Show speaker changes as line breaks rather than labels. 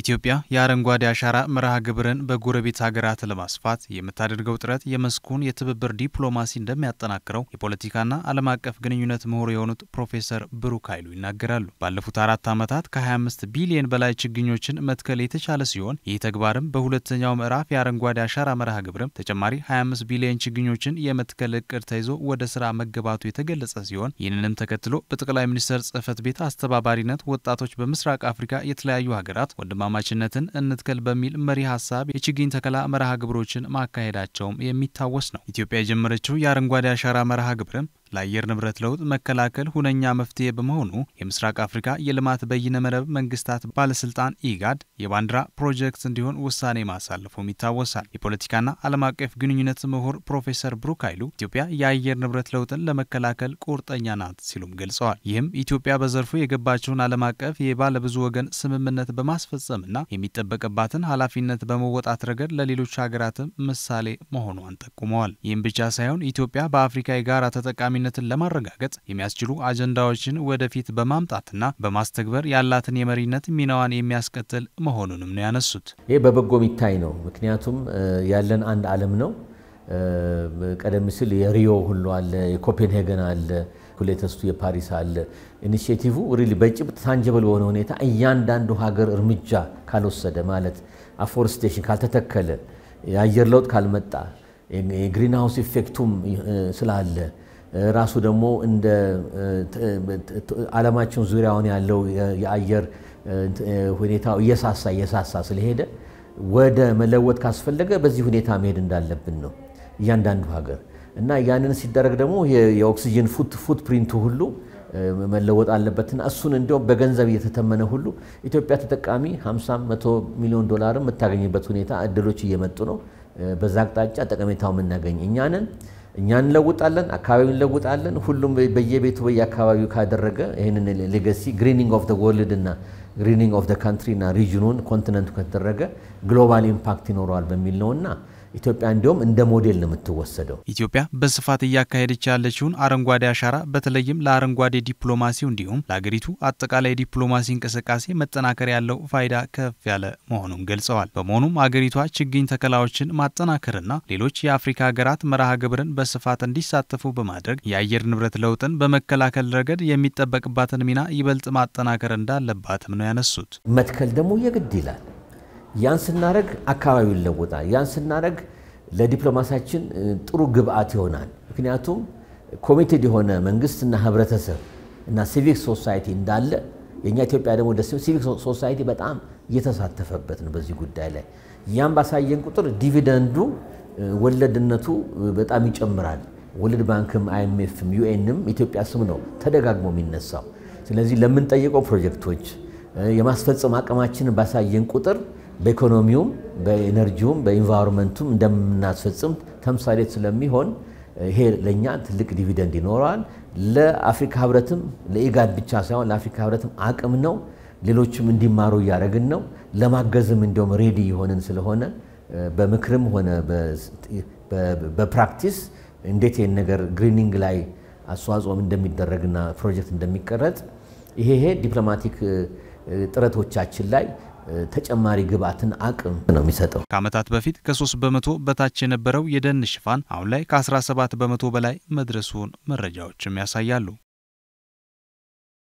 ኢትዮጵያ የአረንጓዴ አሻራ መርሃ ግብርን በጎረቤት ሀገራት ለማስፋት የምታደርገው ጥረት የመስኩን የትብብር ዲፕሎማሲ እንደሚያጠናክረው የፖለቲካና ዓለም አቀፍ ግንኙነት ምሁር የሆኑት ፕሮፌሰር ብሩክ ኃይሉ ይናገራሉ። ባለፉት አራት ዓመታት ከ25 ቢሊዮን በላይ ችግኞችን መትከል የተቻለ ሲሆን ይህ ተግባርም በሁለተኛው ምዕራፍ የአረንጓዴ አሻራ መርሃ ግብርም ተጨማሪ 25 ቢሊዮን ችግኞችን የመትከል እቅድ ተይዞ ወደ ስራ መገባቱ የተገለጸ ሲሆን ይህንንም ተከትሎ በጠቅላይ ሚኒስትር ጽህፈት ቤት አስተባባሪነት ወጣቶች በምስራቅ አፍሪካ የተለያዩ ሀገራት ወንድ ወንድማማችነትን እንትከል በሚል መሪ ሀሳብ የችግኝ ተከላ መርሃ ግብሮችን ማካሄዳቸውም የሚታወስ ነው። ኢትዮጵያ የጀመረችው የአረንጓዴ አሻራ መርሃ ግብርም ለአየር ንብረት ለውጥ መከላከል ሁነኛ መፍትሄ በመሆኑ የምስራቅ አፍሪካ የልማት በይነ መረብ መንግስታት ባለስልጣን ኢጋድ የባንዲራ ፕሮጀክት እንዲሆን ውሳኔ ማሳለፉም ይታወሳል። የፖለቲካና ዓለም አቀፍ ግንኙነት ምሁር ፕሮፌሰር ብሩክ ኃይሉ ኢትዮጵያ የአየር ንብረት ለውጥን ለመከላከል ቁርጠኛ ናት ሲሉም ገልጸዋል። ይህም ኢትዮጵያ በዘርፉ የገባቸውን ዓለም አቀፍ የባለብዙ ወገን ስምምነት በማስፈጸምና የሚጠበቅባትን ኃላፊነት በመወጣት ረገድ ለሌሎች ሀገራትም ምሳሌ መሆኗን ጠቁመዋል። ይህም ብቻ ሳይሆን ኢትዮጵያ በአፍሪካ የጋራ ተጠቃሚ ተፈጻሚነትን ለማረጋገጥ የሚያስችሉ አጀንዳዎችን ወደፊት በማምጣትና በማስተግበር ያላትን የመሪነት ሚናዋን የሚያስቀጥል
መሆኑንም ነው ያነሱት። ይህ በበጎ የሚታይ ነው። ምክንያቱም ያለን አንድ ዓለም ነው። ቀደም ሲል የሪዮ ሁሉ አለ፣ የኮፔንሄገን አለ፣ ሁሌተስቱ የፓሪስ አለ። ኢኒሽቲቭ ሪሊ በጭብጥ ታንጀብል በሆነ ሁኔታ እያንዳንዱ ሀገር እርምጃ ካልወሰደ ማለት አፎርስቴሽን ካልተተከለ፣ የአየር ለውጥ ካልመጣ፣ የግሪንሃውስ ኢፌክቱም ስላለ ራሱ ደግሞ እንደ ዓለማችን ዙሪያውን ያለው የአየር ሁኔታ እየሳሳ እየሳሳ ስለሄደ ወደ መለወጥ ካስፈለገ በዚህ ሁኔታ መሄድ እንዳለብን ነው እያንዳንዱ ሀገር እና ያንን ሲደረግ ደግሞ የኦክሲጅን ፉት ፕሪንቱ ሁሉ መለወጥ አለበትና እሱን እንዲሁም በገንዘብ እየተተመነ ሁሉ ኢትዮጵያ ተጠቃሚ 50 100 ሚሊዮን ዶላር የምታገኝበት ሁኔታ እድሎች እየመጡ ነው። በዛ አቅጣጫ ጠቀሜታው የምናገኝ እኛንን እኛ እንለውጣለን፣ አካባቢውን እንለውጣለን። ሁሉም በየቤቱ በየአካባቢው ካደረገ ይህንን ሌጋሲ ግሪኒንግ ኦፍ ወርልድ እና ግሪኒንግ ኦፍ ካንትሪ እና ሪጅኑን ኮንቲነንቱ ከተደረገ ግሎባል ኢምፓክት ይኖረዋል በሚል ነውና ኢትዮጵያ እንዲሁም እንደ ሞዴል ነው የምትወሰደው።
ኢትዮጵያ በስፋት እያካሄደች ያለችውን አረንጓዴ አሻራ በተለይም ለአረንጓዴ ዲፕሎማሲው እንዲሁም ለሀገሪቱ አጠቃላይ ዲፕሎማሲ እንቅስቃሴ መጠናከር ያለው ፋይዳ ከፍ ያለ መሆኑን ገልጸዋል። በመሆኑም አገሪቷ ችግኝ ተከላዎችን ማጠናከርና ሌሎች የአፍሪካ ሀገራት መርሃ ግብርን በስፋት እንዲሳተፉ በማድረግ የአየር ንብረት ለውጥን በመከላከል ረገድ የሚጠበቅባትን ሚና ይበልጥ ማጠናከር እንዳለባትም ነው ያነሱት።
መትከል ደግሞ የግድ ይላል። ያን ስናደረግ አካባቢው ይለወጣል። ያን ስናደረግ ለዲፕሎማሲያችን ጥሩ ግብአት ይሆናል። ምክንያቱም ኮሚቴድ የሆነ መንግስትና ህብረተሰብ እና ሲቪክ ሶሳይቲ እንዳለ የእኛ ኢትዮጵያ ደግሞ ደስ ሲቪክ ሶሳይቲ በጣም እየተሳተፈበት ነው በዚህ ጉዳይ ላይ። ያም ባሳየን ቁጥር ዲቪደንዱ ወለድነቱ በጣም ይጨምራል። ወልድ ባንክም፣ አይኤምኤፍም፣ ዩኤንም ኢትዮጵያ ስም ነው ተደጋግሞ የሚነሳው። ስለዚህ ለምንጠይቀው ፕሮጀክቶች የማስፈጸም አቅማችንን ባሳየን ቁጥር በኢኮኖሚውም በኤነርጂውም በኢንቫይሮንመንቱም እንደምናስፈጽም ተምሳሌት ስለሚሆን ይሄ ለእኛ ትልቅ ዲቪደንድ ይኖረዋል። ለአፍሪካ ህብረትም ለኢጋድ ብቻ ሳይሆን ለአፍሪካ ህብረትም አቅም ነው። ሌሎችም እንዲማሩ እያደረግን ነው። ለማገዝም እንዲሁም ሬዲ የሆንን ስለሆነ በምክርም ሆነ በፕራክቲስ እንዴት ይህን ነገር ግሪኒንግ ላይ አስተዋጽኦም እንደሚደረግና ፕሮጀክት እንደሚቀረጽ ይሄ ዲፕሎማቲክ ጥረቶቻችን ላይ ተጨማሪ ግብአትን አቅም ነው የሚሰጠው።
ከዓመታት በፊት ከ3 በመቶ በታች የነበረው የደን ሽፋን አሁን ላይ ከ17 በመቶ በላይ መድረሱን መረጃዎችም ያሳያሉ።